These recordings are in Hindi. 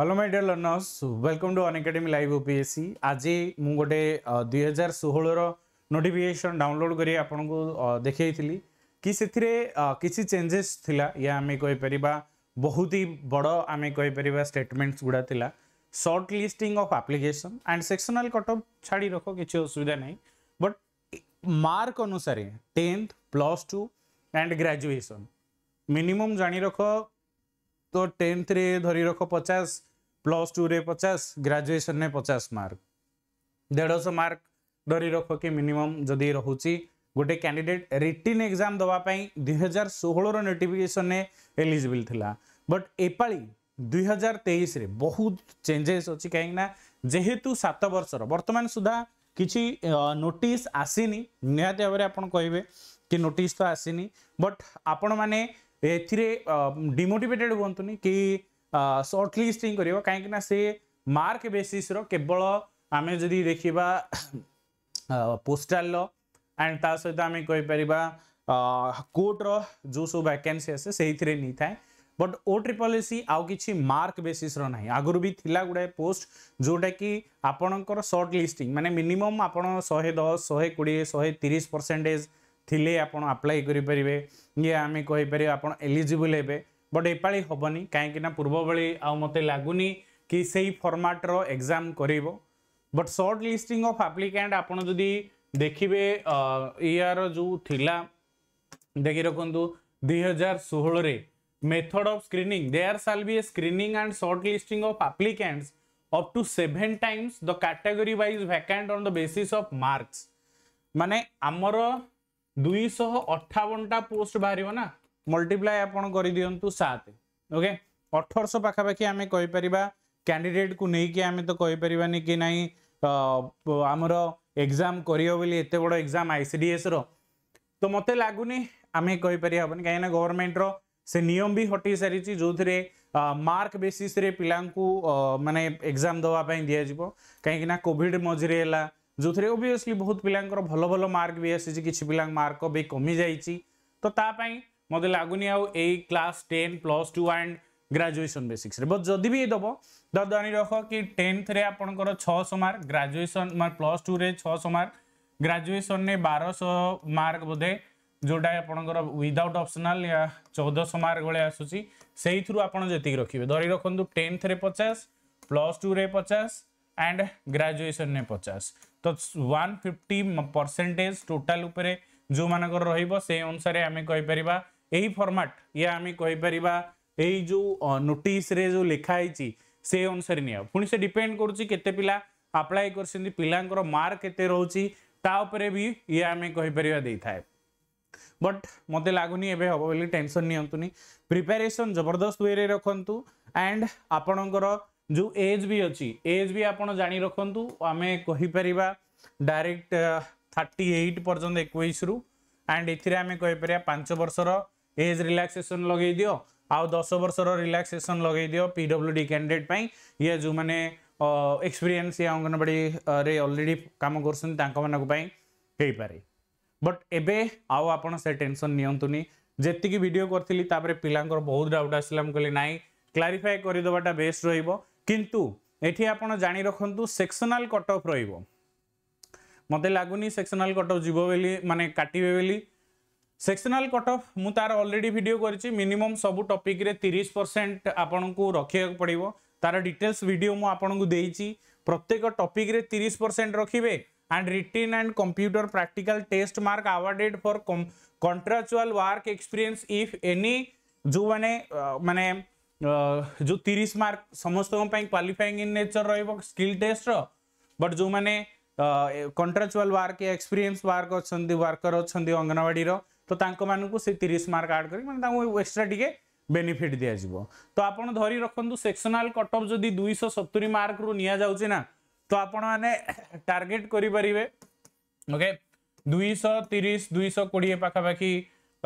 hello my dear learners welcome to an live OPSC आज मुझे गोटे हजार रो नोटिफिकेसन डाउनलोड कर आपन कि सेथिरे किसी चेंजेस थिला या आम कहि बहुत ही बड़ आम कहि स्टेटमेंट्स गुडा थिला short listing of application and sectional cutoff of छाड़ी रखो किसी असुविधा नहीं बट मार्क अनुसार tenth plus two and graduation minimum जाणी रख तो टेन्थ रे धरी रख पचास પ્લસ ટુ રે પચાસ ગ્રાજ્યુએસનને પચાસ ମାର୍କ ଦେଢ଼ଶହ ମାର୍କ ଧରି ରଖ କି ମିନିମମ୍ ଯଦି ରହୁଛି ଗୋଟେ କ୍ୟାଣ୍ଡିଡେଟ୍ ରିଟିନ୍ ଏକ୍ଜାମ୍ ଦେବା ପାଇଁ ଦୁଇହଜାର ଷୋହଳର ନୋଟିଫିକେସନ୍ରେ ଏଲିଜିବଲ୍ ଥିଲା ବଟ୍ ଏପାଳି ଦୁଇହଜାର ତେଇଶରେ ବହୁତ ଚେଞ୍ଜେସ୍ ଅଛି କାହିଁକିନା ଯେହେତୁ ସାତ ବର୍ଷର ବର୍ତ୍ତମାନ ସୁଦ୍ଧା କିଛି ନୋଟିସ୍ ଆସିନି ନିହାତି ଭାବରେ ଆପଣ କହିବେ କି ନୋଟିସ୍ ତ ଆସିନି ବଟ୍ ଆପଣମାନେ ଏଥିରେ ଡିମୋଟିଭେଟେଡ଼୍ ହୁଅନ୍ତୁନି କି ସର୍ଟ ଲିଷ୍ଟିଂ କରିବ କାହିଁକିନା ସେ ମାର୍କ ବେସିସ୍ର କେବଳ ଆମେ ଯଦି ଦେଖିବା ପୋଷ୍ଟାଲର ଆଣ୍ଡ ତା ସହିତ ଆମେ କହିପାରିବା କୋର୍ଟର ଯେଉଁ ସବୁ ଭ୍ୟାକେନ୍ସି ଆସେ ସେଇଥିରେ ନେଇଥାଏ ବଟ୍ ଓ ଟ୍ରିପଲ୍ ଏସ୍ ସି ଆଉ କିଛି ମାର୍କ ବେସିସ୍ର ନାହିଁ ଆଗରୁ ବି ଥିଲା ଗୁଡ଼ାଏ ପୋଷ୍ଟ ଯେଉଁଟାକି ଆପଣଙ୍କର ସର୍ଟ ଲିଷ୍ଟିଂ ମାନେ ମିନିମମ୍ ଆପଣ ଶହେ ଦଶ ଶହେ କୋଡ଼ିଏ ଶହେ ତିରିଶ ପରସେଣ୍ଟେଜ୍ ଥିଲେ ଆପଣ ଆପ୍ଲାଏ କରିପାରିବେ ଇଏ ଆମେ କହିପାରିବା ଆପଣ ଏଲିଜିବୁଲ୍ ହେବେ ବଟ୍ ଏପାଳି ହେବନି କାହିଁକିନା ପୂର୍ବଭଳି ଆଉ ମୋତେ ଲାଗୁନି କି ସେଇ ଫର୍ମାଟ୍ର ଏକ୍ଜାମ୍ କରିବ but short listing of applicant ଆପଣ ଯଦି ଦେଖିବେ ଏହାର ଯେଉଁ ଥିଲା ଦେଖି ରଖନ୍ତୁ ଦୁଇହଜାର ଷୋହଳରେ method of screening there shall be a screening and shortlisting of applicants up to 7 times the category wise vacant on the basis of marks माने आमर 258 टा पोस्ट बाहरिबो ना मल्टीप्लाय कर दिंतु सात ओके अठरश पाखापाखि आम कहीपर कैंडिडेट को लेकिन आम तो कहीपरानी कि ना आमर एग्जाम करते बड़ एग्जाम आईसीडीएस रो मत लगुनि आम कहीपर हेन कहीं गवर्नमेंट से भी हटी सारी जो थे मार्क बेसीस पिला मानने एग्जाम दवापाई दीजिए कहीं कोविड मझे है जो थे ओबियसली बहुत पिला भल भल मार्क भी आसी कि पिला मार्क भी कमी जाइए तो तापाई ମୋତେ ଲାଗୁନି ଆଉ ଏଇ class ten plus two and graduation ବେସିକ୍ସରେ বট ଯଦି ବି ଦେବ ତ ଧରି ରଖ କି ଟେନ୍ଥରେ ଆପଣଙ୍କର ଛଅଶହ ମାର୍କ ଗ୍ରାଜୁଏସନ୍ ପ୍ଲସ୍ ଟୁରେ ଛଅଶହ ମାର୍କ ଗ୍ରାଜୁଏସନ୍ରେ ବାରଶହ ମାର୍କ ବୋଧେ ଯେଉଁଟା ଆପଣଙ୍କର ୱିଦାଉଟ୍ ଅପସନାଲ୍ ଚଉଦଶହ ମାର୍କ ଭଳିଆ ଆସୁଛି ସେଇଥିରୁ ଆପଣ ଯେତିକି ରଖିବେ ଧରି ରଖନ୍ତୁ ଟେନ୍ଥରେ ପଚାଶ ପ୍ଲସ୍ ଟୁରେ ପଚାଶ ଆଣ୍ଡ ଗ୍ରାଜୁଏସନ୍ରେ ପଚାଶ ତ ୱାନ୍ ଫିଫ୍ଟି ପରସେଣ୍ଟେଜ୍ ଟୋଟାଲ୍ ଉପରେ ଯେଉଁମାନଙ୍କର ରହିବ ସେଇ ଅନୁସାରେ ଆମେ କହିପାରିବା ଏହି ଫର୍ମାଟ୍ ଇଏ ଆମେ କହିପାରିବା ଏଇ ଯେଉଁ ନୋଟିସ୍ରେ ଯେଉଁ ଲେଖା ହେଇଛି ସେ ଅନୁସାରେ ନିଅ ପୁଣି ସେ ଡିପେଣ୍ଡ କରୁଛି କେତେ ପିଲା ଆପ୍ଲାଏ କରିଛନ୍ତି ପିଲାଙ୍କର ମାର୍କ କେତେ ରହୁଛି ତା ଉପରେ ବି ଇଏ ଆମେ କହିପାରିବା ଦେଇଥାଏ ବଟ୍ ମୋତେ ଲାଗୁନି ଏବେ ହେବ ବୋଲି ଟେନସନ୍ ନିଅନ୍ତୁନି ପ୍ରିପାରେସନ୍ ଜବରଦସ୍ତ ୱେରେ ରଖନ୍ତୁ ଆଣ୍ଡ ଆପଣଙ୍କର ଯେଉଁ ଏଜ୍ ବି ଅଛି ଏଜ୍ ବି ଆପଣ ଜାଣି ରଖନ୍ତୁ ଆମେ କହିପାରିବା ଡାଇରେକ୍ଟ ଥାର୍ଟି ଏଇଟ୍ ପର୍ଯ୍ୟନ୍ତ ଏକୋଇଶରୁ ଆଣ୍ଡ ଏଥିରେ ଆମେ କହିପାରିବା ପାଞ୍ଚ ବର୍ଷର एज रिलैक्सेसन लगे दियो आउ दस वर्षर रिलैक्सेसन लगे दियो पीडब्ल्यूडी कैंडिडेट पर ये जो मैंने एक्सपीरियंस या अंगनवाड़ी रे ऑलरेडी काम करपारे बट एबे आउ आपण से टेंशन नियंतुनी ଯେତିକି ଭିଡ଼ିଓ କରିଥିଲି ତାପରେ ପିଲାଙ୍କର ବହୁତ ଡାଉଟ୍ ଆସିଲା ମୁଁ କହିଲି ନାଇଁ କ୍ଲାରିଫାଏ କରିଦେବାଟା ବେଷ୍ଟ ରହିବ କିନ୍ତୁ ଏଠି ଆପଣ ଜାଣି ରଖନ୍ତୁ ସେକ୍ସନାଲ୍ କଟ୍ ଅଫ୍ ରହିବ ମୋତେ ଲାଗୁନି ସେକ୍ସନାଲ୍ କଟ୍ ଅଫ୍ ଯିବ ବୋଲି ମାନେ କାଟିବେ ବୋଲି सेक्शनाल कट अफ मु तार अलरेडी भिड कर मिनिमम सब टपिक्रे तीस परसेंट आपन को रखा पड़ो तार डिटेल्स भिड मुझे प्रत्येक टपिक्रे तीस परसेंट रखिए and written and computer practical test mark awarded for contractual work experience if any जो मैंने मानने जो तीस मार्क समस्त qualifying in nature real test but जो मैंने कंट्राचुआल वर्क एक्सपीरियंस वर्क अच्छा वर्कर अच्छा अंगनवाड़ी तो मानक से मार्क आड कर एक्सट्रा टी बेनिफिट दिया तो आप धरि रखंतु सेक्शनल कट ऑफ जदी मार्क रु नि ना तो आपण टार्गेट टारगेट करी ओके 230 220 पाखा बाकी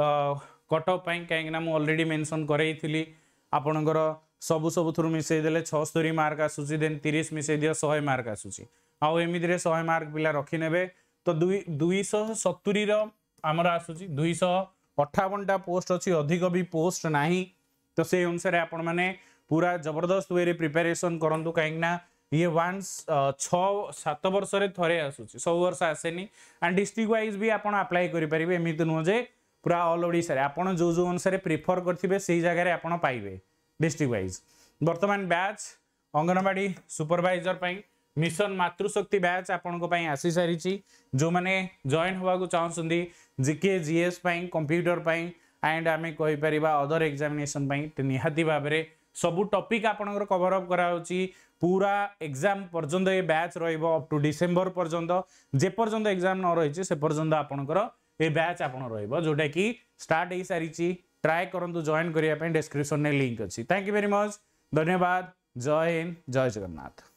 कट ऑफ पई काहे ना मु ऑलरेडी मेंशन करई थिली ଆପଣଙ୍କର ସବୁ ସବୁଥିରୁ ମିଶାଇ ଦେଲେ ଛଅସ୍ତରୀ ମାର୍କ शहे मार्क आसूसी आउ एम शहे मार्क पिला रखिने तो दुई दुई सतुरी ଆମର ଆସୁଛି ଦୁଇଶହ ଅଠାବନଟା ପୋଷ୍ଟ ଅଛି ଅଧିକ ବି ପୋଷ୍ଟ ନାହିଁ ତ ସେଇ ଅନୁସାରେ ଆପଣମାନେ ପୁରା ଜବରଦସ୍ତ ୱେରେ ପ୍ରିପାରେସନ୍ କରନ୍ତୁ କାହିଁକିନା ଇଏ ୱାନ୍ସ ଛଅ ସାତ ବର୍ଷରେ ଥରେ ଆସୁଛି ସବୁ ବର୍ଷ ଆସେନି ଆଣ୍ଡ ଡିଷ୍ଟ୍ରିକ୍ଟ ୱାଇଜ୍ ବି ଆପଣ ଆପ୍ଲାଏ କରିପାରିବେ ଏମିତି ନୁହଁ ଯେ ପୁରା ଅଲ୍ ଓଡ଼ିଶାରେ ଆପଣ ଯେଉଁ ଯେଉଁ ଅନୁସାରେ ପ୍ରିଫର କରିଥିବେ ସେଇ ଜାଗାରେ ଆପଣ ପାଇବେ ଡିଷ୍ଟ୍ରିକ୍ଟ ୱାଇଜ୍ ବର୍ତ୍ତମାନ ବ୍ୟାଚ୍ ଅଙ୍ଗନବାଡ଼ି ସୁପରଭାଇଜର ପାଇଁ मिशन मातृशक्ति बैच आपको आसी सारी जो मैंने जॉइन होगा चाहते जिके जि जीएस कंप्यूटर पर एंड आम कहीपर अदर एक्जामेसन निहाती भाव में सब टपिक आपंकर कभरअप कराऊँगी पूरा एग्जाम पर्यटन ये बैच रप टू डिसेम्बर पर्यटन जेपर्यंत एग्जाम न रही से पर्यंत आपंकर ये बैच आप रोटा कि स्टार्ट हो सारी ट्राए करूँ जॉइन करने डेस्क्रिप्सन लिंक अच्छी थैंक यू भेरी मच धन्यवाद जय हिंद जय जगन्नाथ